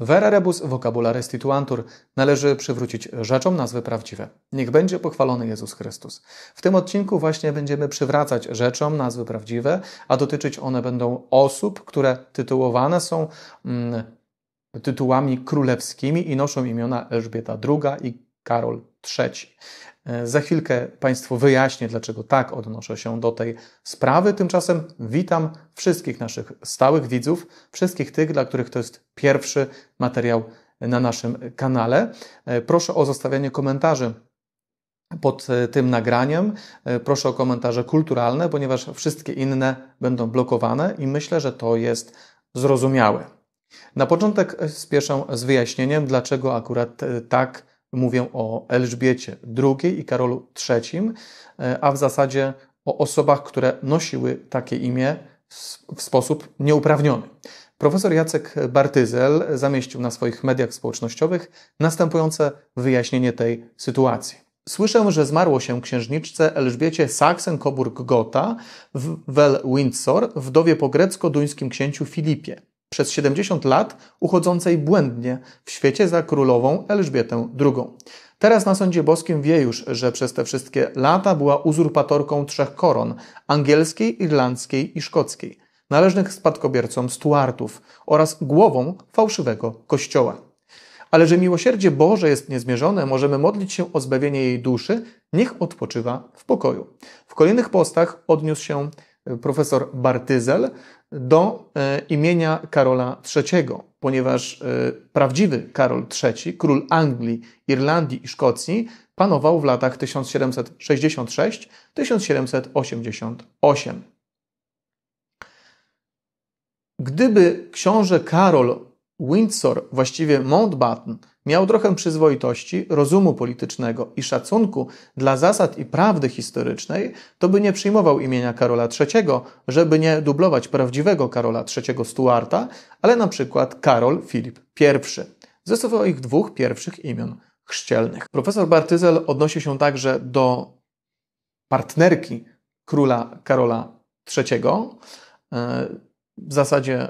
Vera rebus vocabularis tituantur. Należy przywrócić rzeczom nazwy prawdziwe. Niech będzie pochwalony Jezus Chrystus. W tym odcinku właśnie będziemy przywracać rzeczom nazwy prawdziwe, a dotyczyć one będą osób, które tytułowane są mm, tytułami królewskimi i noszą imiona Elżbieta II i Karol III. E, za chwilkę Państwu wyjaśnię, dlaczego tak odnoszę się do tej sprawy. Tymczasem witam wszystkich naszych stałych widzów, wszystkich tych, dla których to jest pierwszy materiał na naszym kanale. E, proszę o zostawianie komentarzy pod e, tym nagraniem. Proszę o komentarze kulturalne, ponieważ wszystkie inne będą blokowane i myślę, że to jest zrozumiałe. Na początek spieszę z wyjaśnieniem, dlaczego akurat tak Mówię o Elżbiecie II i Karolu III, e, a w zasadzie o osobach, które nosiły takie imię w sposób nieuprawniony. Profesor Jacek Bartyzel zamieścił na swoich mediach społecznościowych następujące wyjaśnienie tej sytuacji. Słyszę, że zmarło się księżniczce Elżbiecie Saksen-Coburg-Gotha w Well Windsor, wdowie po grecko-duńskim księciu Filipie przez 70 lat uchodzącej błędnie w świecie za królową Elżbietę II. Teraz na Sądzie Boskim wie już, że przez te wszystkie lata była uzurpatorką trzech koron angielskiej, irlandzkiej i szkockiej, należnych spadkobiercom Stuartów oraz głową fałszywego kościoła. Ale że miłosierdzie Boże jest niezmierzone, możemy modlić się o zbawienie jej duszy, niech odpoczywa w pokoju. W kolejnych postach odniósł się profesor Bartyzel do e, imienia Karola III, ponieważ e, prawdziwy Karol III, król Anglii, Irlandii i Szkocji, panował w latach 1766-1788. Gdyby książę Karol Windsor, właściwie Mountbatten, Miał trochę przyzwoitości, rozumu politycznego i szacunku dla zasad i prawdy historycznej, to by nie przyjmował imienia Karola III, żeby nie dublować prawdziwego Karola III Stuarta, ale na przykład Karol Filip I, ze swoich dwóch pierwszych imion chrzcielnych. Profesor Bartyzel odnosi się także do partnerki króla Karola III, e, w zasadzie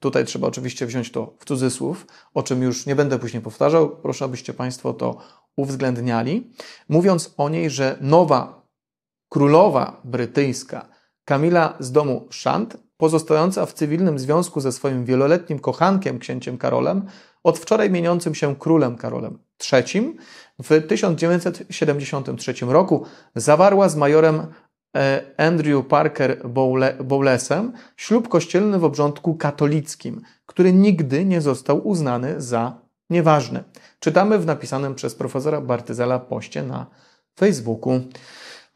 Tutaj trzeba oczywiście wziąć to w cudzysłów, o czym już nie będę później powtarzał. Proszę, abyście Państwo to uwzględniali. Mówiąc o niej, że nowa królowa brytyjska Kamila z domu Szant, pozostająca w cywilnym związku ze swoim wieloletnim kochankiem, księciem Karolem, od wczoraj mieniącym się królem Karolem III, w 1973 roku zawarła z majorem E, Andrew Parker Bowlesem ślub kościelny w obrządku katolickim, który nigdy nie został uznany za nieważny. Czytamy w napisanym przez profesora Bartyzela poście na Facebooku.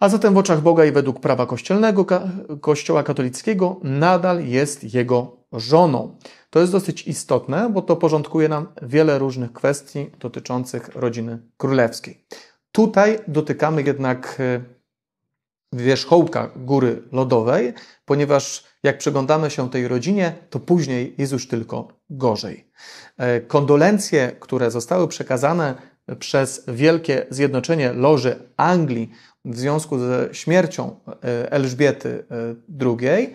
A zatem w oczach Boga i według prawa kościelnego ka Kościoła katolickiego nadal jest jego żoną. To jest dosyć istotne, bo to porządkuje nam wiele różnych kwestii dotyczących rodziny królewskiej. Tutaj dotykamy jednak e, wierzchołka góry lodowej, ponieważ jak przyglądamy się tej rodzinie, to później jest już tylko gorzej. E, kondolencje, które zostały przekazane przez Wielkie Zjednoczenie Loży Anglii w związku ze śmiercią e, Elżbiety e, II,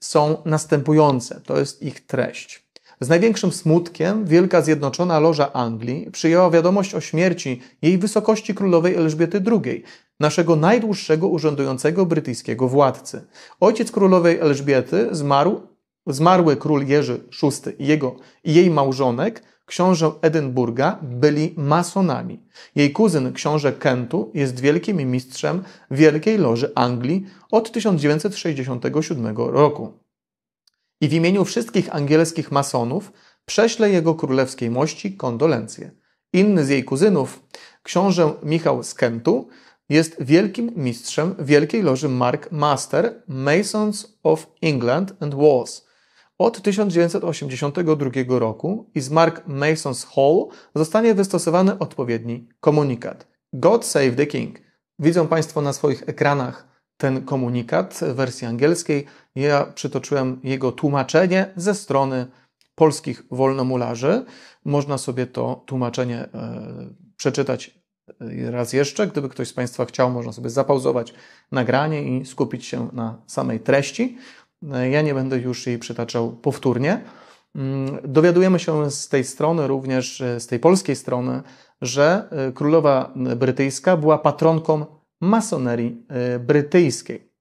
są następujące. To jest ich treść. Z największym smutkiem Wielka Zjednoczona Loża Anglii przyjęła wiadomość o śmierci jej wysokości królowej Elżbiety II, naszego najdłuższego urzędującego brytyjskiego władcy. Ojciec królowej Elżbiety zmarł, zmarły król Jerzy VI i, jego, i jej małżonek, książę Edynburga, byli masonami. Jej kuzyn, książę Kentu, jest wielkim mistrzem Wielkiej Loży Anglii od 1967 roku i w imieniu wszystkich angielskich masonów prześlę jego królewskiej mości kondolencje. Inny z jej kuzynów, książę Michał z Kentu, jest wielkim mistrzem Wielkiej Loży Mark Master Masons of England and Wales – od 1982 roku i z Mark Mason's Hall zostanie wystosowany odpowiedni komunikat. God save the King. Widzą Państwo na swoich ekranach ten komunikat w wersji angielskiej. Ja przytoczyłem jego tłumaczenie ze strony polskich wolnomularzy. Można sobie to tłumaczenie e, przeczytać e, raz jeszcze. Gdyby ktoś z Państwa chciał, można sobie zapauzować nagranie i skupić się na samej treści. E, ja nie będę już jej przytaczał powtórnie. Mm, dowiadujemy się z tej strony, również z tej polskiej strony, że królowa brytyjska była patronką masonerii e, brytyjskiej.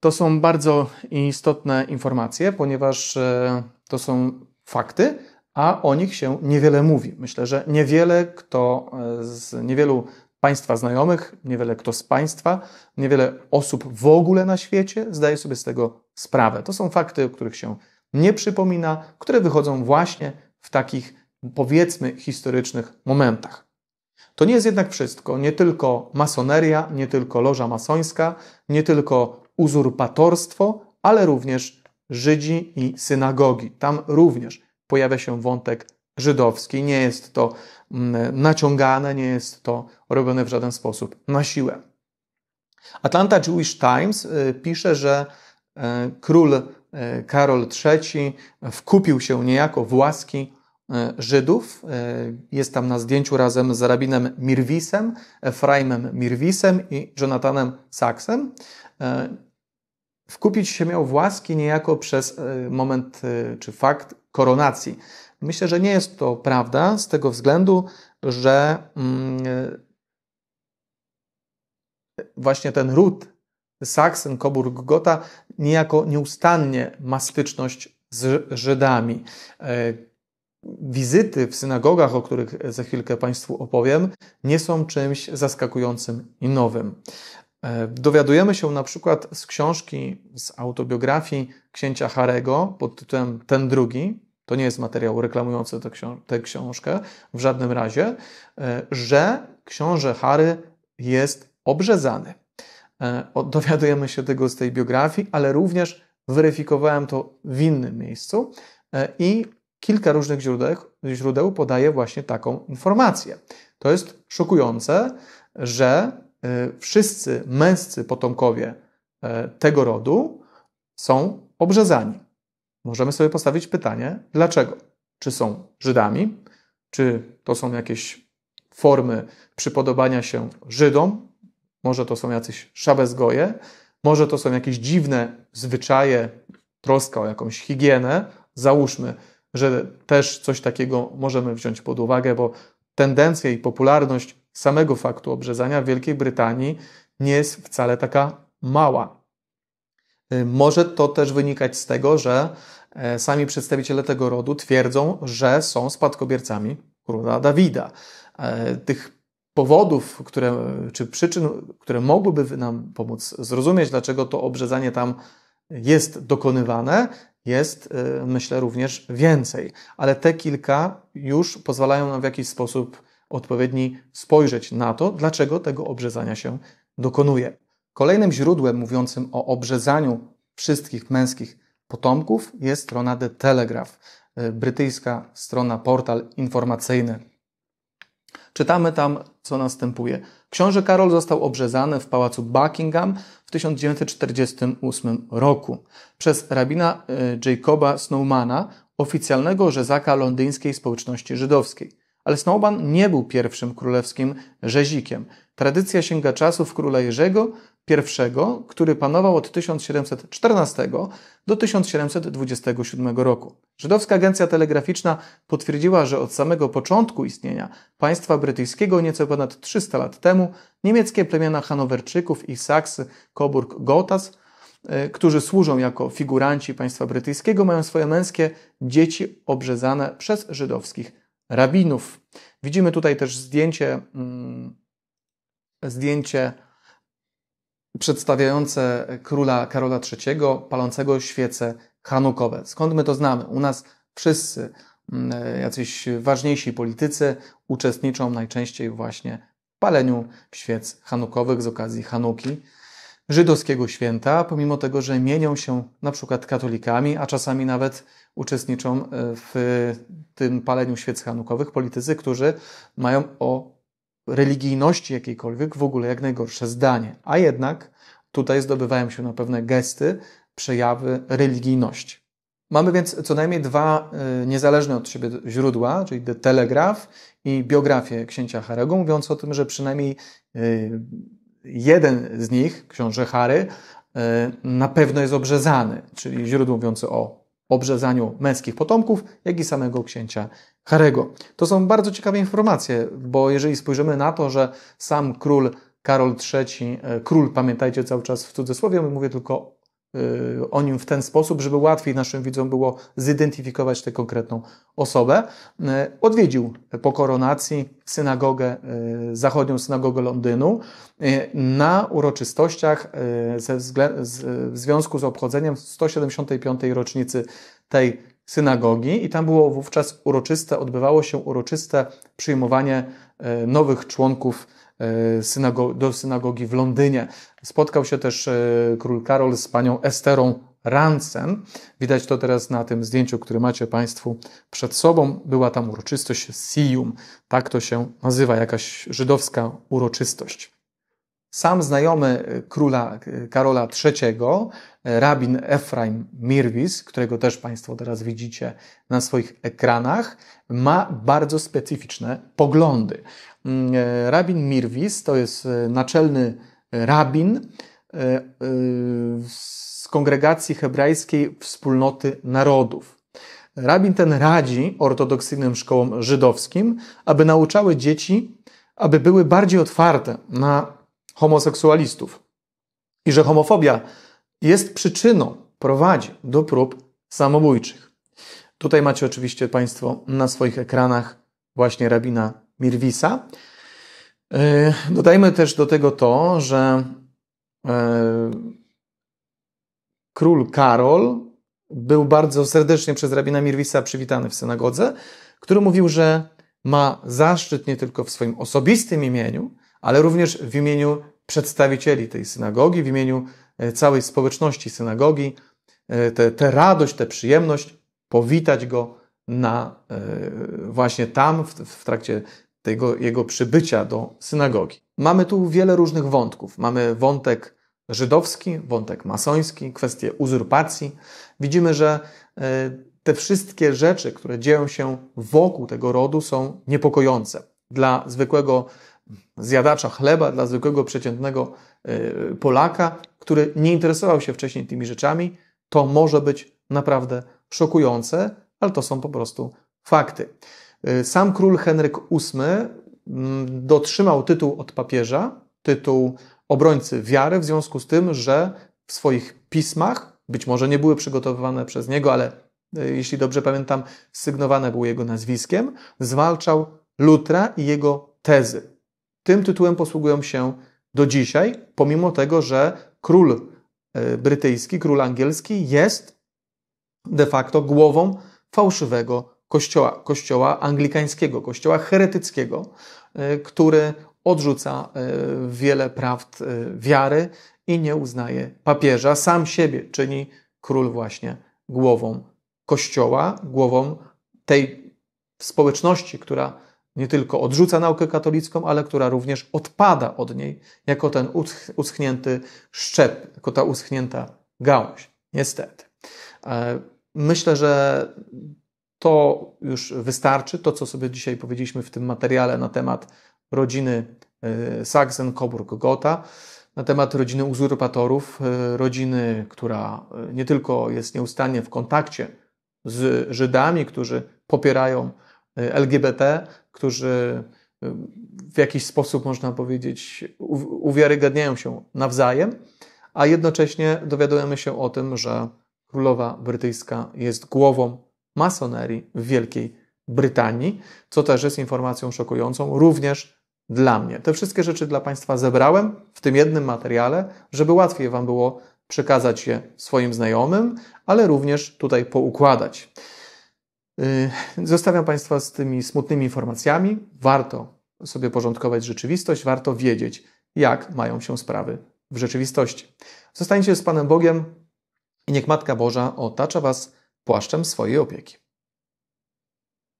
To są bardzo istotne informacje, ponieważ e, to są fakty, a o nich się niewiele mówi. Myślę, że niewiele kto e, z niewielu Państwa znajomych, niewiele kto z Państwa, niewiele osób w ogóle na świecie zdaje sobie z tego sprawę. To są fakty, o których się nie przypomina, które wychodzą właśnie w takich, powiedzmy, historycznych momentach. To nie jest jednak wszystko. Nie tylko masoneria, nie tylko loża masońska, nie tylko uzurpatorstwo, ale również Żydzi i synagogi. Tam również pojawia się wątek żydowski. Nie jest to mm, naciągane, nie jest to robione w żaden sposób na siłę. Atlanta Jewish Times y, pisze, że y, król y, Karol III wkupił się niejako w łaski E, Żydów. E, jest tam na zdjęciu razem z rabinem Mirwisem, Efraimem Mirwisem i Jonathanem Saksem. E, wkupić się miał w łaski niejako przez moment czy fakt koronacji. Myślę, że nie jest to prawda z tego względu, że mm, właśnie ten ród Saksen, Coburg, Gotha niejako nieustannie ma styczność z Żydami wizyty w synagogach, o których za chwilkę Państwu opowiem, nie są czymś zaskakującym i nowym. E, dowiadujemy się na przykład z książki, z autobiografii księcia Harego pod tytułem Ten drugi, to nie jest materiał reklamujący tę, książkę w żadnym razie, e, że książę Harry jest obrzezany. E, dowiadujemy się tego z tej biografii, ale również weryfikowałem to w innym miejscu i kilka różnych źródeł, źródeł podaje właśnie taką informację. To jest szokujące, że y, wszyscy męscy potomkowie y, tego rodu są obrzezani. Możemy sobie postawić pytanie, dlaczego? Czy są Żydami? Czy to są jakieś formy przypodobania się Żydom? Może to są jacyś szabezgoje? Może to są jakieś dziwne zwyczaje, troska o jakąś higienę? Załóżmy, że też coś takiego możemy wziąć pod uwagę, bo tendencja i popularność samego faktu obrzezania w Wielkiej Brytanii nie jest wcale taka mała. Y, może to też wynikać z tego, że e, sami przedstawiciele tego rodu twierdzą, że są spadkobiercami króla Dawida. E, tych powodów, które, czy przyczyn, które mogłyby nam pomóc zrozumieć, dlaczego to obrzezanie tam jest dokonywane, jest, y, myślę, również więcej, ale te kilka już pozwalają nam w jakiś sposób odpowiedni spojrzeć na to, dlaczego tego obrzezania się dokonuje. Kolejnym źródłem mówiącym o obrzezaniu wszystkich męskich potomków jest strona The Telegraph, y, brytyjska strona, portal informacyjny. Czytamy tam, co następuje. Książę Karol został obrzezany w pałacu Buckingham w 1948 roku przez rabina y, Jacoba Snowmana, oficjalnego rzezaka londyńskiej społeczności żydowskiej. Ale Snowman nie był pierwszym królewskim rzezikiem. Tradycja sięga czasów króla Jerzego, i, który panował od 1714 do 1727 roku. Żydowska Agencja Telegraficzna potwierdziła, że od samego początku istnienia państwa brytyjskiego nieco ponad 300 lat temu niemieckie plemiona Hanowerczyków i Saksy, Coburg, Gotas e, – którzy służą jako figuranci państwa brytyjskiego, mają swoje męskie dzieci obrzezane przez żydowskich rabinów. Widzimy tutaj też zdjęcie, mm, zdjęcie przedstawiające króla Karola III palącego świece hanukowe. Skąd my to znamy? U nas wszyscy mm, jacyś ważniejsi politycy uczestniczą najczęściej właśnie w paleniu świec hanukowych z okazji Hanuki, żydowskiego święta, pomimo tego, że mienią się na przykład katolikami, a czasami nawet uczestniczą e, w tym paleniu świec hanukowych politycy, którzy mają o religijności jakiejkolwiek w ogóle jak najgorsze zdanie. A jednak tutaj zdobywają się na pewne gesty, przejawy religijności. Mamy więc co najmniej dwa e, niezależne od siebie źródła, czyli The Telegraph i biografię księcia Harego, mówiąc o tym, że przynajmniej e, jeden z nich, książę Harry, e, na pewno jest obrzezany, czyli źródło mówiące o obrzezaniu męskich potomków, jak i samego księcia Harego. To są bardzo ciekawe informacje, bo jeżeli spojrzymy na to, że sam król Karol III, e, król, pamiętajcie cały czas w cudzysłowie, mówię tylko Y, o nim w ten sposób, żeby łatwiej naszym widzom było zidentyfikować tę konkretną osobę. Y, odwiedził po koronacji synagogę, y, zachodnią synagogę Londynu. Na uroczystościach ze w związku z obchodzeniem 175. rocznicy tej synagogi i tam było wówczas uroczyste, odbywało się uroczyste przyjmowanie nowych członków E, synago do synagogi w Londynie. Spotkał się też e, król Karol z panią Esterą Ransen. Widać to teraz na tym zdjęciu, które macie Państwu przed sobą. Była tam uroczystość Sium. Tak to się nazywa, jakaś żydowska uroczystość. Sam znajomy e, króla Karola III, rabin Efraim Mirwis, którego też Państwo teraz widzicie na swoich ekranach, ma bardzo specyficzne poglądy. Mm, e, rabin Mirwis, to jest e, naczelny e, rabin z kongregacji hebrajskiej wspólnoty narodów. Rabin ten radzi ortodoksyjnym szkołom żydowskim, aby nauczały dzieci, aby były bardziej otwarte na homoseksualistów i że homofobia jest przyczyną, prowadzi do prób samobójczych. Tutaj macie oczywiście Państwo na swoich ekranach właśnie rabina Mirwisa. E, dodajmy też do tego to, że e, król Karol był bardzo serdecznie przez rabina Mirwisa przywitany w synagodze, który mówił, że ma zaszczyt nie tylko w swoim osobistym imieniu, ale również w imieniu przedstawicieli tej synagogi, w imieniu e, całej społeczności synagogi, tę radość, tę przyjemność powitać go na właśnie tam, w, w trakcie tego jego przybycia do synagogi. Mamy tu wiele różnych wątków. Mamy wątek żydowski, wątek masoński, kwestię uzurpacji. Widzimy, że e, te wszystkie rzeczy, które dzieją się wokół tego rodu, są niepokojące. Dla zwykłego zjadacza chleba, dla zwykłego przeciętnego e, Polaka, który nie interesował się wcześniej tymi rzeczami, to może być naprawdę szokujące, ale to są po prostu fakty. Y, sam król Henryk VIII mm, dotrzymał tytuł od papieża, tytuł obrońcy wiary, w związku z tym, że w swoich pismach, być może nie były przygotowywane przez niego, ale y, jeśli dobrze pamiętam, sygnowane było jego nazwiskiem, zwalczał Lutra i jego tezy. Tym tytułem posługują się do dzisiaj, pomimo tego, że król y, brytyjski, król angielski jest de facto głową fałszywego kościoła, kościoła anglikańskiego, kościoła heretyckiego, e, który odrzuca e, wiele prawd e, wiary i nie uznaje papieża. Sam siebie czyni król właśnie głową kościoła, głową tej społeczności, która nie tylko odrzuca naukę katolicką, ale która również odpada od niej jako ten uschnięty szczep, jako ta uschnięta gałąź. Niestety. Myślę, że to już wystarczy. To, co sobie dzisiaj powiedzieliśmy w tym materiale na temat rodziny e, Saksen, Coburg, Gotha, na temat rodziny uzurpatorów, e, rodziny, która e, nie tylko jest nieustannie w kontakcie z Żydami, którzy popierają LGBT, którzy w jakiś sposób, można powiedzieć, uwiarygadniają się nawzajem, a jednocześnie dowiadujemy się o tym, że królowa brytyjska jest głową masonerii w Wielkiej Brytanii, co też jest informacją szokującą również dla mnie. Te wszystkie rzeczy dla Państwa zebrałem w tym jednym materiale, żeby łatwiej Wam było przekazać je swoim znajomym, ale również tutaj poukładać. Yy, zostawiam Państwa z tymi smutnymi informacjami. Warto sobie porządkować rzeczywistość, warto wiedzieć, jak mają się sprawy w rzeczywistości. Zostańcie z Panem Bogiem i niech Matka Boża otacza Was płaszczem swojej opieki.